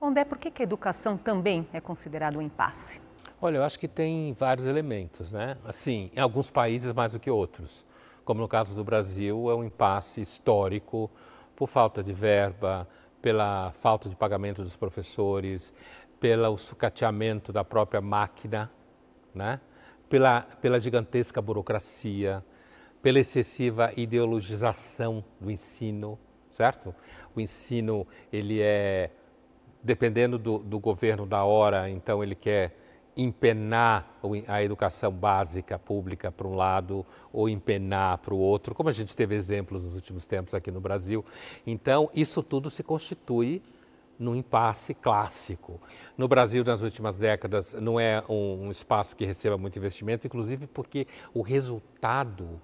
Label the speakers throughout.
Speaker 1: Pondé, por que, que a educação também é considerada um impasse?
Speaker 2: Olha, eu acho que tem vários elementos, né? Assim, em alguns países mais do que outros. Como no caso do Brasil, é um impasse histórico por falta de verba, pela falta de pagamento dos professores, pelo sucateamento da própria máquina, né? pela, pela gigantesca burocracia, pela excessiva ideologização do ensino, certo? O ensino ele é dependendo do, do, governo da hora, então ele quer empenar a educação básica pública para um lado ou empenar para o outro, como a gente teve exemplos nos últimos tempos aqui no Brasil. Então, isso tudo se constitui num impasse clássico. No Brasil, nas últimas décadas, não é um, um espaço que receba muito investimento, inclusive porque o resultado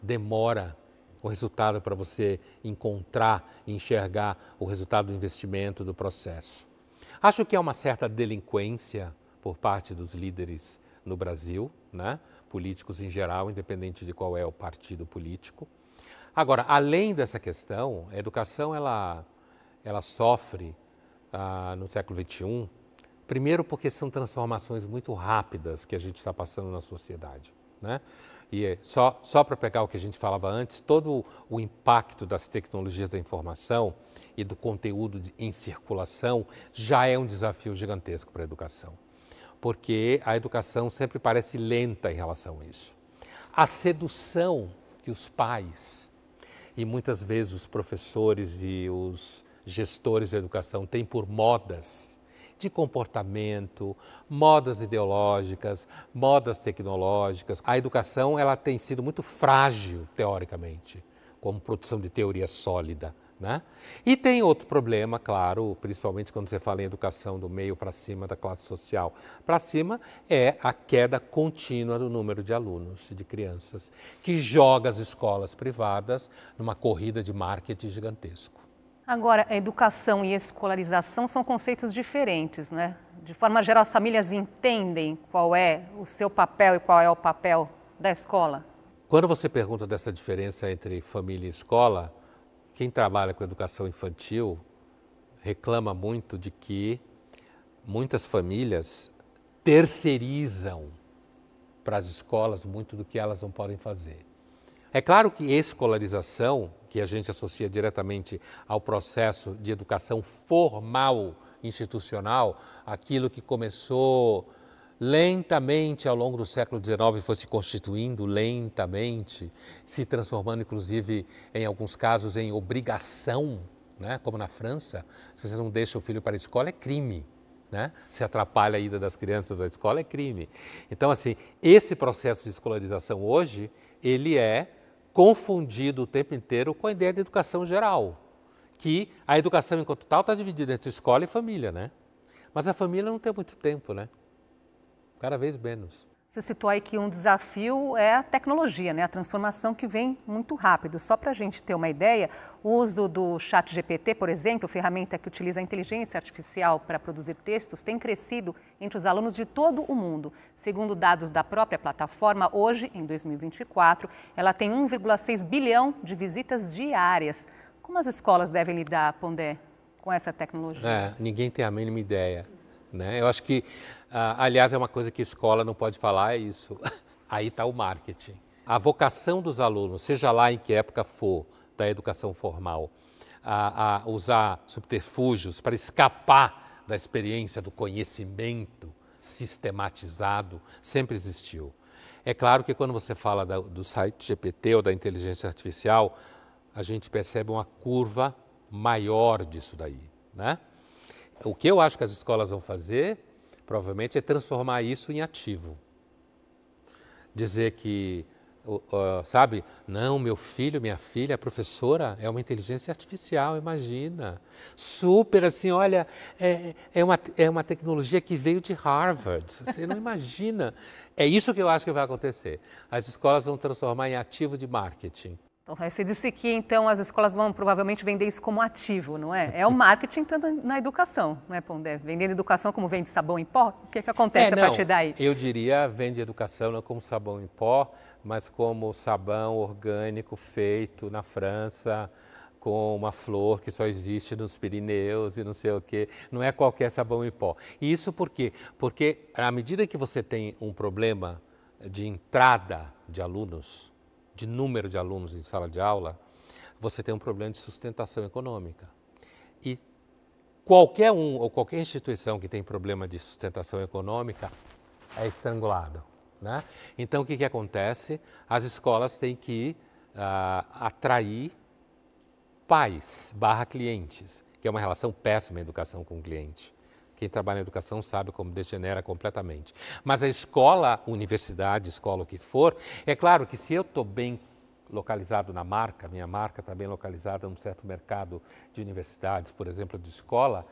Speaker 2: demora o resultado para você encontrar enxergar o resultado do investimento, do processo. Acho que há uma certa delinquência por parte dos líderes no Brasil, né? políticos em geral, independente de qual é o partido político. Agora, além dessa questão, a educação ela, ela sofre ah, no século XXI, primeiro porque são transformações muito rápidas que a gente está passando na sociedade. Né? E é só, só para pegar o que a gente falava antes, todo o impacto das tecnologias da informação e do conteúdo de, em circulação já é um desafio gigantesco para a educação, porque a educação sempre parece lenta em relação a isso. A sedução que os pais e muitas vezes os professores e os gestores da educação têm por modas de comportamento, modas ideológicas, modas tecnológicas. A educação ela tem sido muito frágil teoricamente, como produção de teoria sólida. Né? E tem outro problema, claro, principalmente quando você fala em educação do meio para cima da classe social para cima, é a queda contínua do número de alunos e de crianças, que joga as escolas privadas numa corrida de marketing gigantesco.
Speaker 1: Agora, educação e escolarização são conceitos diferentes, né? De forma geral, as famílias entendem qual é o seu papel e qual é o papel da escola?
Speaker 2: Quando você pergunta dessa diferença entre família e escola, quem trabalha com educação infantil reclama muito de que muitas famílias terceirizam para as escolas muito do que elas não podem fazer. É claro que escolarização que a gente associa diretamente ao processo de educação formal institucional, aquilo que começou lentamente ao longo do século XIX foi se constituindo lentamente, se transformando inclusive em alguns casos em obrigação, né? como na França, se você não deixa o filho para a escola é crime. Né? Se atrapalha a ida das crianças à escola é crime. Então, assim, esse processo de escolarização hoje, ele é confundido o tempo inteiro com a ideia de educação geral, que a educação enquanto tal está dividida entre escola e família, né? Mas a família não tem muito tempo, né? Cada vez menos.
Speaker 1: Você citou aí que um desafio é a tecnologia, né? a transformação que vem muito rápido. Só para a gente ter uma ideia, o uso do chat GPT, por exemplo, ferramenta que utiliza a inteligência artificial para produzir textos, tem crescido entre os alunos de todo o mundo. Segundo dados da própria plataforma, hoje, em 2024, ela tem 1,6 bilhão de visitas diárias. Como as escolas devem lidar, Pondé, com essa tecnologia? É,
Speaker 2: ninguém tem a mínima ideia. Né? Eu acho que, ah, aliás, é uma coisa que a escola não pode falar, é isso. Aí está o marketing. A vocação dos alunos, seja lá em que época for da educação formal, a, a usar subterfúgios para escapar da experiência do conhecimento sistematizado, sempre existiu. É claro que quando você fala da, do site GPT ou da inteligência artificial, a gente percebe uma curva maior disso daí, né? O que eu acho que as escolas vão fazer, provavelmente, é transformar isso em ativo. Dizer que, sabe, não, meu filho, minha filha, a professora é uma inteligência artificial, imagina. Super, assim, olha, é, é, uma, é uma tecnologia que veio de Harvard, você não imagina. É isso que eu acho que vai acontecer. As escolas vão transformar em ativo de marketing.
Speaker 1: Então, é, você disse que então as escolas vão provavelmente vender isso como ativo, não é? É o marketing tanto na educação, não é, Pondé? Vendendo educação como vende sabão em pó? O que, é que acontece é, não, a partir daí?
Speaker 2: Eu diria vende educação não como sabão em pó, mas como sabão orgânico feito na França, com uma flor que só existe nos Pirineus e não sei o quê. Não é qualquer sabão em pó. E isso por quê? Porque à medida que você tem um problema de entrada de alunos, de número de alunos em sala de aula, você tem um problema de sustentação econômica. E qualquer um ou qualquer instituição que tem problema de sustentação econômica é estrangulado. Né? Então, o que, que acontece? As escolas têm que uh, atrair pais barra clientes, que é uma relação péssima educação com o cliente. Quem trabalha na educação sabe como degenera completamente. Mas a escola, universidade, escola o que for, é claro que se eu estou bem localizado na marca, minha marca está bem localizada num certo mercado de universidades, por exemplo, de escola,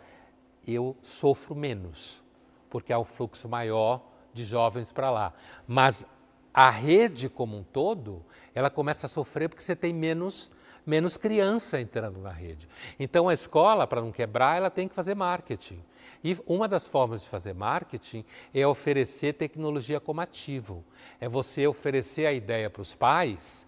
Speaker 2: eu sofro menos, porque há um fluxo maior de jovens para lá. Mas a rede como um todo, ela começa a sofrer porque você tem menos menos criança entrando na rede. Então a escola, para não quebrar, ela tem que fazer marketing. E uma das formas de fazer marketing é oferecer tecnologia como ativo. É você oferecer a ideia para os pais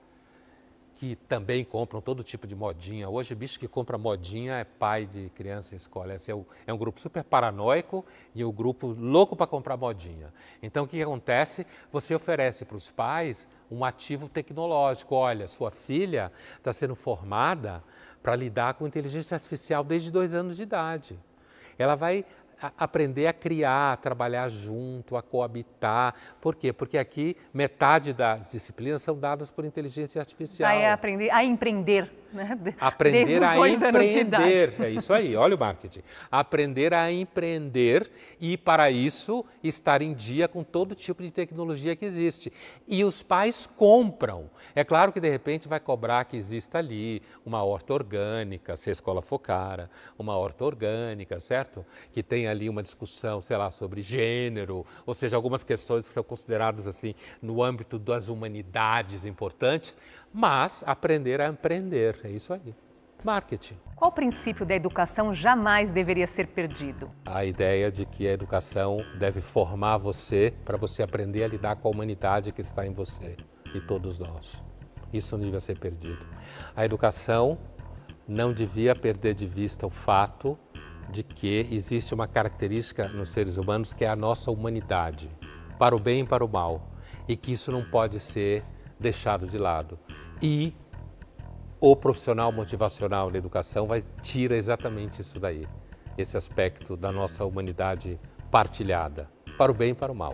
Speaker 2: que também compram todo tipo de modinha. Hoje, bicho que compra modinha é pai de criança em escola. Esse é, o, é um grupo super paranoico e o um grupo louco para comprar modinha. Então, o que, que acontece? Você oferece para os pais um ativo tecnológico. Olha, sua filha está sendo formada para lidar com inteligência artificial desde dois anos de idade. Ela vai aprender a criar, a trabalhar junto, a coabitar. Por quê? Porque aqui metade das disciplinas são dadas por inteligência artificial. Vai
Speaker 1: aprender a empreender, né? aprender a empreender.
Speaker 2: É isso aí, olha o marketing. Aprender a empreender e, para isso, estar em dia com todo tipo de tecnologia que existe. E os pais compram. É claro que, de repente, vai cobrar que exista ali uma horta orgânica, se a escola focara, uma horta orgânica, certo? Que tenha ali uma discussão, sei lá, sobre gênero, ou seja, algumas questões que são consideradas assim no âmbito das humanidades importantes, mas aprender a empreender, é isso aí. Marketing.
Speaker 1: Qual princípio da educação jamais deveria ser
Speaker 2: perdido? A ideia de que a educação deve formar você para você aprender a lidar com a humanidade que está em você e todos nós. Isso não devia ser perdido. A educação não devia perder de vista o fato de que existe uma característica nos seres humanos que é a nossa humanidade, para o bem e para o mal, e que isso não pode ser deixado de lado. E o profissional motivacional da educação vai tira exatamente isso daí, esse aspecto da nossa humanidade partilhada, para o bem e para o mal.